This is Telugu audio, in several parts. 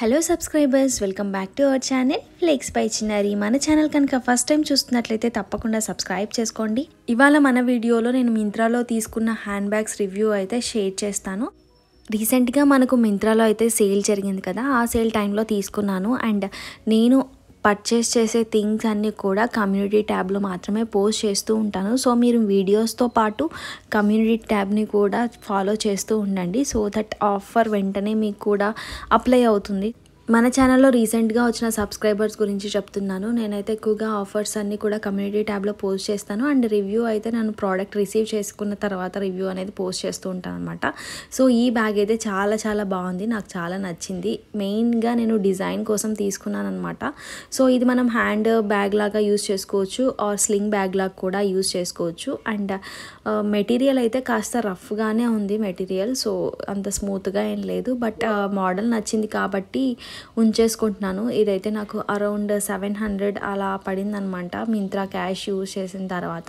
hello subscribers welcome back to our channel ఫ్లేక్స్ పై చిన్నారి మన ఛానల్ కనుక ఫస్ట్ టైం చూస్తున్నట్లయితే తప్పకుండా సబ్స్క్రైబ్ చేసుకోండి ఇవాళ మన వీడియోలో నేను మింత్రాలో తీసుకున్న హ్యాండ్ బ్యాగ్స్ రివ్యూ అయితే షేర్ చేస్తాను రీసెంట్గా మనకు మింత్రాలో అయితే సేల్ జరిగింది కదా ఆ సేల్ టైంలో తీసుకున్నాను అండ్ నేను పర్చేస్ చేసే థింగ్స్ అన్నీ కూడా కమ్యూనిటీ ట్యాబ్లో మాత్రమే పోస్ట్ చేస్తూ ఉంటాను సో మీరు వీడియోస్తో పాటు కమ్యూనిటీ ట్యాబ్ని కూడా ఫాలో చేస్తూ ఉండండి సో దట్ ఆఫర్ వెంటనే మీకు కూడా అప్లై అవుతుంది మన ఛానల్లో రీసెంట్గా వచ్చిన సబ్స్క్రైబర్స్ గురించి చెప్తున్నాను నేనైతే ఎక్కువగా ఆఫర్స్ అన్నీ కూడా కమ్యూనిటీ ట్యాబ్లో పోస్ట్ చేస్తాను అండ్ రివ్యూ అయితే నేను ప్రోడక్ట్ రిసీవ్ చేసుకున్న తర్వాత రివ్యూ అనేది పోస్ట్ చేస్తూ ఉంటాను అనమాట సో ఈ బ్యాగ్ అయితే చాలా చాలా బాగుంది నాకు చాలా నచ్చింది మెయిన్గా నేను డిజైన్ కోసం తీసుకున్నాను అనమాట సో ఇది మనం హ్యాండ్ బ్యాగ్ లాగా యూస్ చేసుకోవచ్చు ఆర్ స్లింగ్ బ్యాగ్ లాగా కూడా యూస్ చేసుకోవచ్చు అండ్ మెటీరియల్ అయితే కాస్త రఫ్గానే ఉంది మెటీరియల్ సో అంత స్మూత్గా ఏం లేదు బట్ మోడల్ నచ్చింది కాబట్టి ఉంచేసుకుంటున్నాను ఇదైతే నాకు అరౌండ్ సెవెన్ హండ్రెడ్ అలా పడిందనమాట మింత్రా క్యాష్ యూజ్ చేసిన తర్వాత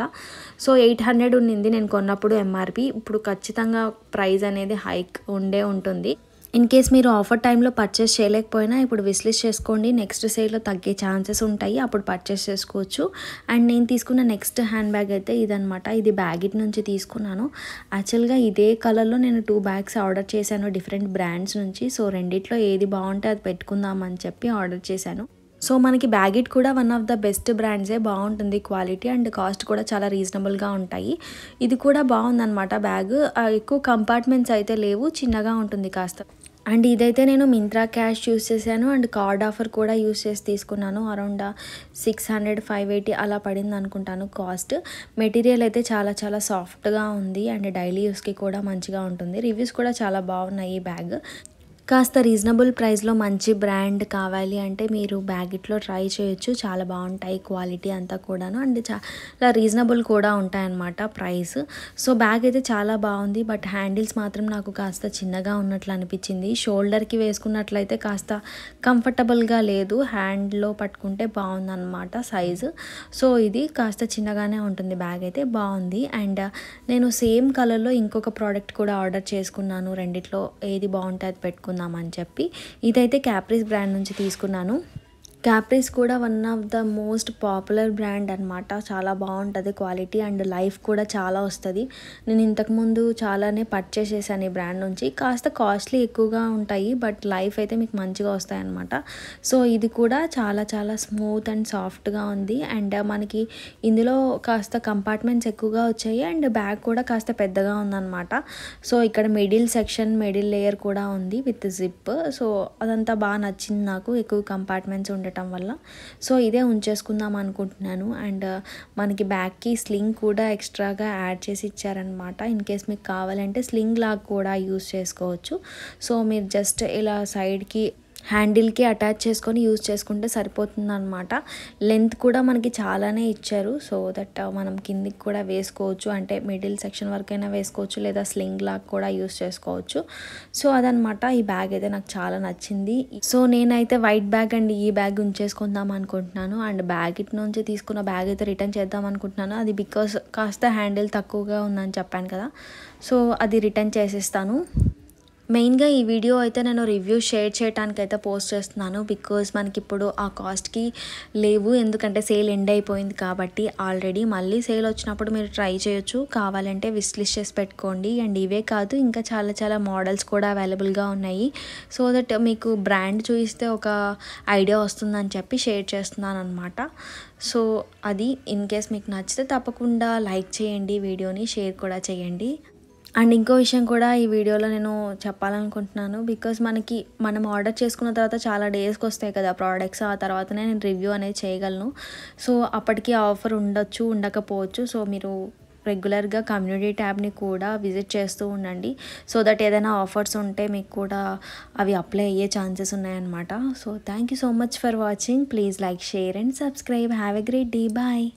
సో ఎయిట్ హండ్రెడ్ ఉండింది నేను కొన్నప్పుడు ఎంఆర్పి ఇప్పుడు ఖచ్చితంగా ప్రైస్ అనేది హైక్ ఉండే ఉంటుంది ఇన్ కేస్ మీరు ఆఫర్ టైంలో పర్చేస్ చేయలేకపోయినా ఇప్పుడు విస్లిస్ చేసుకోండి నెక్స్ట్ సేల్లో తగ్గే ఛాన్సెస్ ఉంటాయి అప్పుడు పర్చేస్ చేసుకోవచ్చు అండ్ నేను తీసుకున్న నెక్స్ట్ హ్యాండ్ బ్యాగ్ అయితే ఇదనమాట ఇది బ్యాగిట్ నుంచి తీసుకున్నాను యాక్చువల్గా ఇదే కలర్లో నేను టూ బ్యాగ్స్ ఆర్డర్ చేశాను డిఫరెంట్ బ్రాండ్స్ నుంచి సో రెండిట్లో ఏది బాగుంటే అది పెట్టుకుందామని చెప్పి ఆర్డర్ చేశాను సో మనకి బ్యాగిట్ కూడా వన్ ఆఫ్ ద బెస్ట్ బ్రాండ్సే బాగుంటుంది క్వాలిటీ అండ్ కాస్ట్ కూడా చాలా రీజనబుల్గా ఉంటాయి ఇది కూడా బాగుందన్నమాట బ్యాగ్ ఎక్కువ కంపార్ట్మెంట్స్ అయితే లేవు చిన్నగా ఉంటుంది కాస్త అండ్ ఇదైతే నేను మింత్రా క్యాష్ యూస్ చేశాను అండ్ కార్డ్ ఆఫర్ కూడా యూస్ చేసి తీసుకున్నాను around six hundred five eighty అలా పడింది అనుకుంటాను కాస్ట్ మెటీరియల్ అయితే చాలా చాలా సాఫ్ట్గా ఉంది అండ్ డైలీ యూస్కి కూడా మంచిగా ఉంటుంది రివ్యూస్ కూడా చాలా బాగున్నాయి ఈ బ్యాగ్ కాస్త రీజనబుల్ ప్రైస్లో మంచి బ్రాండ్ కావాలి అంటే మీరు బ్యాగెట్లో ట్రై చేయొచ్చు చాలా బాగుంటాయి క్వాలిటీ అంతా కూడాను అండ్ చాలా రీజనబుల్ కూడా ఉంటాయన్నమాట ప్రైస్ సో బ్యాగ్ అయితే చాలా బాగుంది బట్ హ్యాండిల్స్ మాత్రం నాకు కాస్త చిన్నగా ఉన్నట్లు అనిపించింది షోల్డర్కి వేసుకున్నట్లయితే కాస్త కంఫర్టబుల్గా లేదు హ్యాండ్లో పట్టుకుంటే బాగుందన్నమాట సైజు సో ఇది కాస్త చిన్నగానే ఉంటుంది బ్యాగ్ అయితే బాగుంది అండ్ నేను సేమ్ కలర్లో ఇంకొక ప్రోడక్ట్ కూడా ఆర్డర్ చేసుకున్నాను రెండిట్లో ఏది బాగుంటుంది పెట్టుకున్నాను తీసుకుందామని చెప్పి ఇదైతే క్యాప్రీస్ బ్రాండ్ నుంచి తీసుకున్నాను క్యాప్రీస్ కూడా one of the most popular brand అనమాట చాలా బాగుంటుంది క్వాలిటీ అండ్ లైఫ్ కూడా చాలా వస్తుంది నేను ఇంతకుముందు చాలానే పర్చేస్ చేశాను ఈ బ్రాండ్ నుంచి కాస్త కాస్ట్లీ ఎక్కువగా ఉంటాయి బట్ లైఫ్ అయితే మీకు మంచిగా వస్తాయి అనమాట సో ఇది కూడా చాలా చాలా స్మూత్ అండ్ సాఫ్ట్గా ఉంది అండ్ మనకి ఇందులో కాస్త కంపార్ట్మెంట్స్ ఎక్కువగా వచ్చాయి అండ్ బ్యాగ్ కూడా కాస్త పెద్దగా ఉందన్నమాట సో ఇక్కడ మిడిల్ సెక్షన్ మిడిల్ లేయర్ కూడా ఉంది విత్ జిప్ సో అదంతా బాగా నచ్చింది నాకు ఎక్కువ కంపార్ట్మెంట్స్ ఉండే ఉండటం వల్ల సో ఇదే ఉంచేసుకుందాం అనుకుంటున్నాను అండ్ మనకి బ్యాగ్కి స్లింగ్ కూడా ఎక్స్ట్రాగా యాడ్ చేసి ఇచ్చారనమాట ఇన్ కేస్ మీకు కావాలంటే స్లింగ్ లాగా కూడా యూస్ చేసుకోవచ్చు సో మీరు జస్ట్ ఇలా సైడ్కి హ్యాండిల్కి అటాచ్ చేసుకొని యూజ్ చేసుకుంటే సరిపోతుంది అనమాట లెంత్ కూడా మనకి చాలానే ఇచ్చారు సో దట్ మనం కిందికి కూడా వేసుకోవచ్చు అంటే మిడిల్ సెక్షన్ వరకు అయినా వేసుకోవచ్చు లేదా స్లింగ్ లాక్ కూడా యూజ్ చేసుకోవచ్చు సో అదనమాట ఈ బ్యాగ్ అయితే నాకు చాలా నచ్చింది సో నేనైతే వైట్ బ్యాగ్ అండ్ ఈ బ్యాగ్ ఉంచేసుకుందాం అనుకుంటున్నాను అండ్ బ్యాగ్ ఇటు నుంచి తీసుకున్న బ్యాగ్ అయితే రిటర్న్ చేద్దాం అనుకుంటున్నాను అది బికాస్ కాస్త హ్యాండిల్ తక్కువగా ఉందని చెప్పాను కదా సో అది రిటర్న్ చేసేస్తాను మెయిన్గా ఈ వీడియో అయితే నేను రివ్యూ షేర్ చేయడానికి అయితే పోస్ట్ చేస్తున్నాను బికాజ్ మనకి ఇప్పుడు ఆ కాస్ట్కి లేవు ఎందుకంటే సేల్ ఎండ్ అయిపోయింది కాబట్టి ఆల్రెడీ మళ్ళీ సేల్ వచ్చినప్పుడు మీరు ట్రై చేయొచ్చు కావాలంటే విస్లిస్ట్ చేసి పెట్టుకోండి అండ్ ఇవే కాదు ఇంకా చాలా చాలా మోడల్స్ కూడా అవైలబుల్గా ఉన్నాయి సో దట్ మీకు బ్రాండ్ చూస్తే ఒక ఐడియా వస్తుందని చెప్పి షేర్ చేస్తున్నాను అనమాట సో అది ఇన్ కేస్ మీకు నచ్చితే తప్పకుండా లైక్ చేయండి వీడియోని షేర్ కూడా చేయండి అండ్ ఇంకో విషయం కూడా ఈ వీడియోలో నేను చెప్పాలనుకుంటున్నాను బికాస్ మనకి మనం ఆర్డర్ చేసుకున్న తర్వాత చాలా డేస్కి వస్తాయి కదా ప్రోడక్ట్స్ ఆ తర్వాతనే నేను రివ్యూ అనేది చేయగలను సో అప్పటికి ఆఫర్ ఉండొచ్చు ఉండకపోవచ్చు సో మీరు రెగ్యులర్గా కమ్యూనిటీ ట్యాబ్ని కూడా విజిట్ చేస్తూ ఉండండి సో దట్ ఏదైనా ఆఫర్స్ ఉంటే మీకు కూడా అవి అప్లై అయ్యే ఛాన్సెస్ ఉన్నాయన్నమాట so thank you so much for watching please like share and subscribe have a great day bye